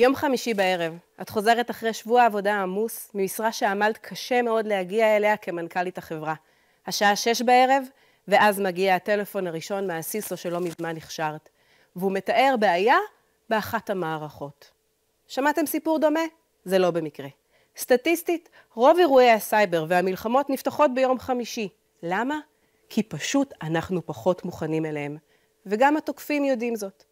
יום חמישי בערב, את חוזרת אחרי שבוע עבודה עמוס, ממשרה שעמלת קשה מאוד להגיע אליה כמנכ"לית החברה. השעה שש בערב, ואז מגיע הטלפון הראשון מהסיסו שלא מזמן הכשרת, והוא מתאר בעיה באחת המערכות. שמעתם סיפור דומה? זה לא במקרה. סטטיסטית, רוב אירועי הסייבר והמלחמות נפתחות ביום חמישי. למה? כי פשוט אנחנו פחות מוכנים אליהם. וגם התוקפים יודעים זאת.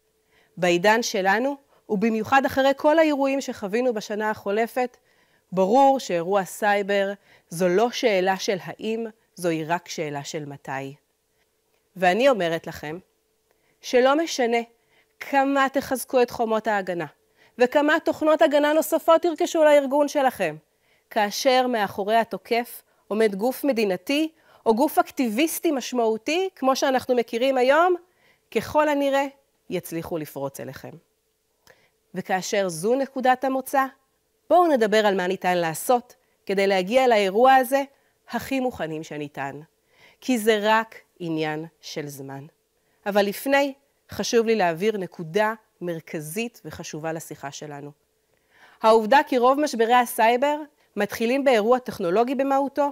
בעידן שלנו, ובמיוחד אחרי כל האירועים שחווינו בשנה החולפת, ברור שאירוע סייבר זו לא שאלה של האם, זוהי רק שאלה של מתי. ואני אומרת לכם, שלא משנה כמה תחזקו את חומות ההגנה, וכמה תוכנות הגנה נוספות תרכשו לארגון שלכם, כאשר מאחורי התוקף עומד גוף מדינתי או גוף אקטיביסטי משמעותי, כמו שאנחנו מכירים היום, ככל הנראה יצליחו לפרוץ אליכם. וכאשר זו נקודת המוצא, בואו נדבר על מה ניתן לעשות כדי להגיע לאירוע הזה הכי מוכנים שניתן. כי זה רק עניין של זמן. אבל לפני, חשוב לי להעביר נקודה מרכזית וחשובה לשיחה שלנו. העובדה כי רוב משברי הסייבר מתחילים באירוע טכנולוגי במהותו,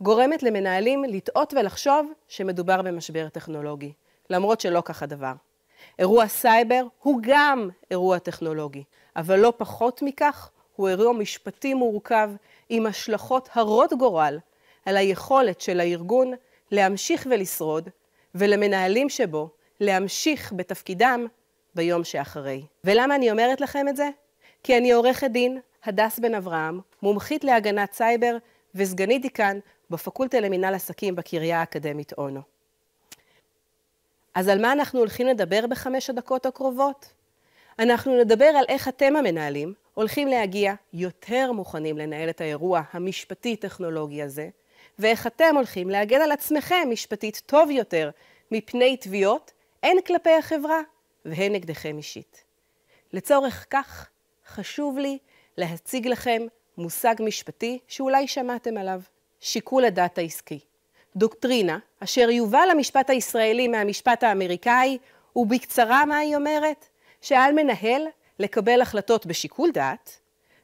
גורמת למנהלים לטעות ולחשוב שמדובר במשבר טכנולוגי, למרות שלא כך הדבר. אירוע סייבר הוא גם אירוע טכנולוגי, אבל לא פחות מכך, הוא אירוע משפטי מורכב עם השלכות הרות גורל על היכולת של הארגון להמשיך ולשרוד, ולמנהלים שבו להמשיך בתפקידם ביום שאחרי. ולמה אני אומרת לכם את זה? כי אני עורכת דין הדס בן אברהם, מומחית להגנת סייבר וסגנית דיקן בפקולטה למינהל עסקים בקריה האקדמית אונו. אז על מה אנחנו הולכים לדבר בחמש הדקות הקרובות? אנחנו נדבר על איך אתם המנהלים הולכים להגיע יותר מוכנים לנהל את האירוע המשפטי-טכנולוגי הזה, ואיך אתם הולכים להגן על עצמכם משפטית טוב יותר מפני תביעות הן כלפי החברה והן נגדכם אישית. לצורך כך, חשוב לי להציג לכם מושג משפטי שאולי שמעתם עליו, שיקול הדעת העסקי. דוקטרינה, אשר יובא למשפט הישראלי מהמשפט האמריקאי, ובקצרה מה היא אומרת? שעל מנהל לקבל החלטות בשיקול דעת,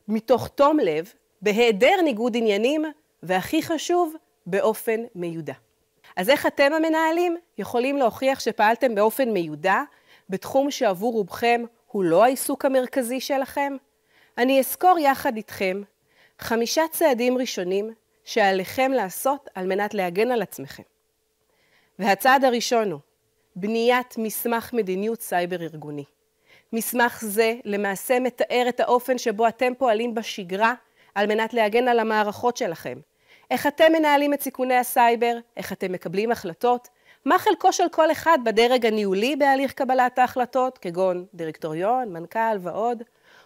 מתוך תום לב, בהיעדר ניגוד עניינים, והכי חשוב, באופן מיודע. אז איך אתם המנהלים יכולים להוכיח שפעלתם באופן מיודע בתחום שעבור רובכם הוא לא העיסוק המרכזי שלכם? אני אסקור יחד איתכם חמישה צעדים ראשונים שעליכם לעשות על מנת להגן על עצמכם. והצעד הראשון הוא בניית מסמך מדיניות סייבר ארגוני. מסמך זה למעשה מתאר את האופן שבו אתם פועלים בשגרה על מנת להגן על המערכות שלכם. איך אתם מנהלים את סיכוני הסייבר, איך אתם מקבלים החלטות, מה חלקו של כל אחד בדרג הניהולי בהליך קבלת ההחלטות, כגון דירקטוריון, מנכ"ל ועוד,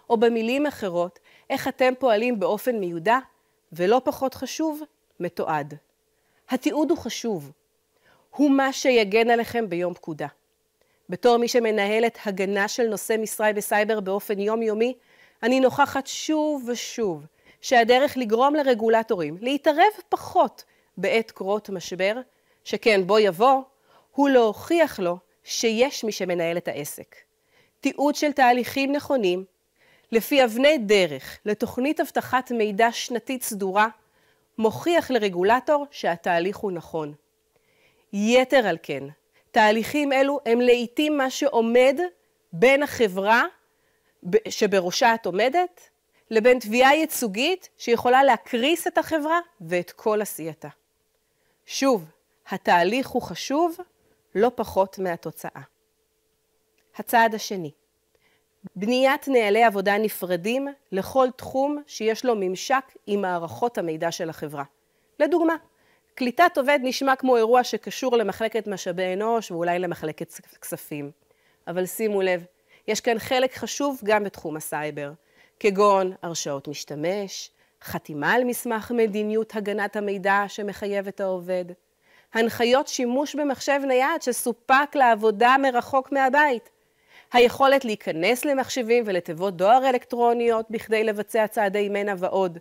או במילים אחרות, איך אתם פועלים באופן מיודע ולא פחות חשוב, מתועד. התיעוד הוא חשוב. הוא מה שיגן עליכם ביום פקודה. בתור מי שמנהלת הגנה של נושא משרה וסייבר באופן יומיומי, אני נוכחת שוב ושוב שהדרך לגרום לרגולטורים להתערב פחות בעת קרות משבר, שכן בו יבוא, הוא להוכיח לו שיש מי שמנהל את העסק. תיעוד של תהליכים נכונים לפי אבני דרך לתוכנית אבטחת מידע שנתית סדורה, מוכיח לרגולטור שהתהליך הוא נכון. יתר על כן, תהליכים אלו הם לעיתים מה שעומד בין החברה שבראשה את עומדת, לבין תביעה ייצוגית שיכולה להקריס את החברה ואת כל עשייתה. שוב, התהליך הוא חשוב לא פחות מהתוצאה. הצעד השני, בניית נהלי עבודה נפרדים לכל תחום שיש לו ממשק עם מערכות המידע של החברה. לדוגמה, קליטת עובד נשמע כמו אירוע שקשור למחלקת משאבי אנוש ואולי למחלקת כספים. אבל שימו לב, יש כאן חלק חשוב גם בתחום הסייבר, כגון הרשאות משתמש, חתימה על מסמך מדיניות הגנת המידע שמחייב את העובד, הנחיות שימוש במחשב נייד שסופק לעבודה מרחוק מהבית, היכולת להיכנס למחשבים ולתיבות דואר אלקטרוניות בכדי לבצע צעדי מנע ועוד.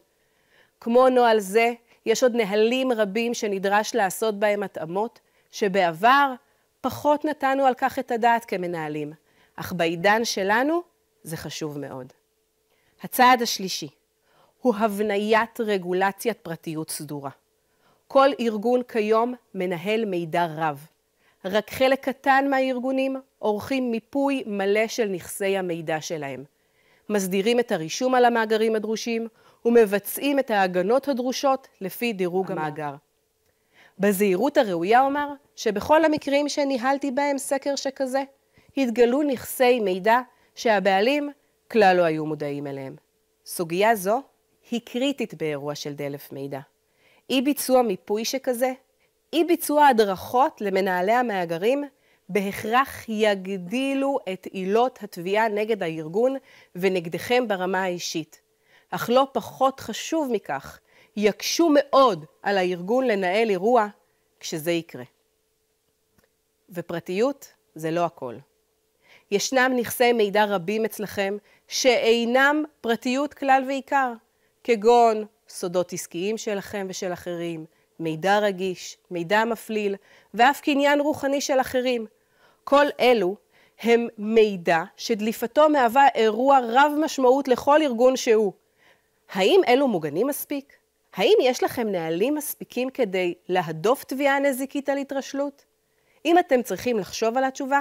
כמו נוהל זה, יש עוד נהלים רבים שנדרש לעשות בהם התאמות, שבעבר פחות נתנו על כך את הדעת כמנהלים, אך בעידן שלנו זה חשוב מאוד. הצעד השלישי הוא הבניית רגולציית פרטיות סדורה. כל ארגון כיום מנהל מידע רב, רק חלק קטן מהארגונים עורכים מיפוי מלא של נכסי המידע שלהם. מסדירים את הרישום על המאגרים הדרושים ומבצעים את ההגנות הדרושות לפי דירוג המאגר. בזהירות הראויה אומר שבכל המקרים שניהלתי בהם סקר שכזה, התגלו נכסי מידע שהבעלים כלל לא היו מודעים אליהם. סוגיה זו היא קריטית באירוע של דלף מידע. אי ביצוע מיפוי שכזה אי ביצוע הדרכות למנהלי המאגרים בהכרח יגדילו את עילות התביעה נגד הארגון ונגדכם ברמה האישית. אך לא פחות חשוב מכך, יקשו מאוד על הארגון לנהל אירוע כשזה יקרה. ופרטיות זה לא הכל. ישנם נכסי מידע רבים אצלכם שאינם פרטיות כלל ועיקר, כגון סודות עסקיים שלכם ושל אחרים, מידע רגיש, מידע מפליל, ואף קניין רוחני של אחרים. כל אלו הם מידע שדליפתו מהווה אירוע רב משמעות לכל ארגון שהוא. האם אלו מוגנים מספיק? האם יש לכם נהלים מספיקים כדי להדוף תביעה נזיקית על התרשלות? אם אתם צריכים לחשוב על התשובה,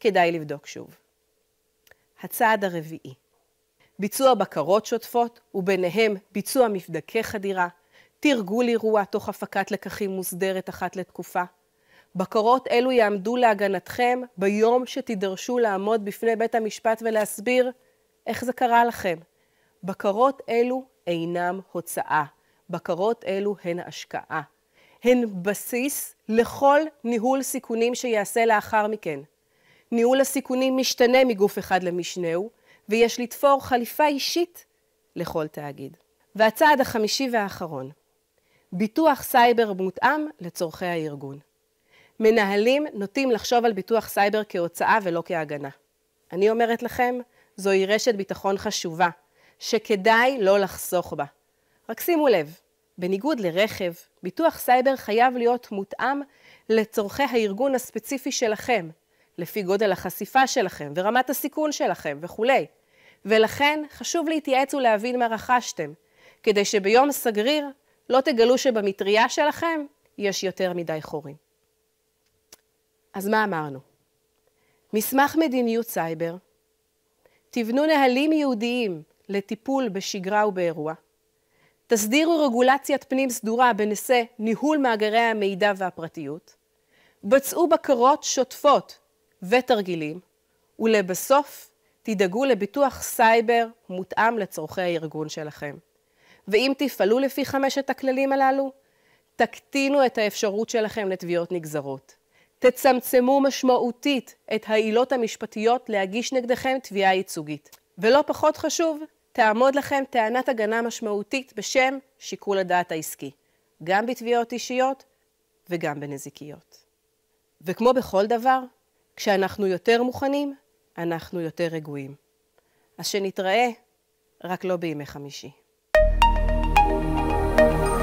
כדאי לבדוק שוב. הצעד הרביעי ביצוע בקרות שוטפות, וביניהם ביצוע מבדקי חדירה, תרגול אירוע תוך הפקת לקחים מוסדרת אחת לתקופה. בקרות אלו יעמדו להגנתכם ביום שתידרשו לעמוד בפני בית המשפט ולהסביר איך זה קרה לכם. בקרות אלו אינם הוצאה, בקרות אלו הן השקעה. הן בסיס לכל ניהול סיכונים שיעשה לאחר מכן. ניהול הסיכונים משתנה מגוף אחד למשנהו, ויש לתפור חליפה אישית לכל תאגיד. והצעד החמישי והאחרון, ביטוח סייבר מותאם לצורכי הארגון. מנהלים נוטים לחשוב על ביטוח סייבר כהוצאה ולא כהגנה. אני אומרת לכם, זוהי רשת ביטחון חשובה, שכדאי לא לחסוך בה. רק שימו לב, בניגוד לרכב, ביטוח סייבר חייב להיות מותאם לצורכי הארגון הספציפי שלכם, לפי גודל החשיפה שלכם ורמת הסיכון שלכם וכולי. ולכן חשוב להתייעץ ולהבין מה רכשתם, כדי שביום סגריר לא תגלו שבמטריה שלכם יש יותר מדי חורים. אז מה אמרנו? מסמך מדיניות סייבר, תבנו נהלים ייעודיים לטיפול בשגרה ובאירוע, תסדירו רגולציית פנים סדורה בנושא ניהול מאגרי המידע והפרטיות, בצעו בקרות שוטפות ותרגילים, ולבסוף תדאגו לביטוח סייבר מותאם לצורכי הארגון שלכם. ואם תפעלו לפי חמשת הכללים הללו, תקטינו את האפשרות שלכם לתביעות נגזרות. תצמצמו משמעותית את העילות המשפטיות להגיש נגדכם תביעה ייצוגית. ולא פחות חשוב, תעמוד לכם טענת הגנה משמעותית בשם שיקול הדעת העסקי, גם בתביעות אישיות וגם בנזיקיות. וכמו בכל דבר, כשאנחנו יותר מוכנים, אנחנו יותר רגועים. אז שנתראה, רק לא בימי חמישי. Thank you.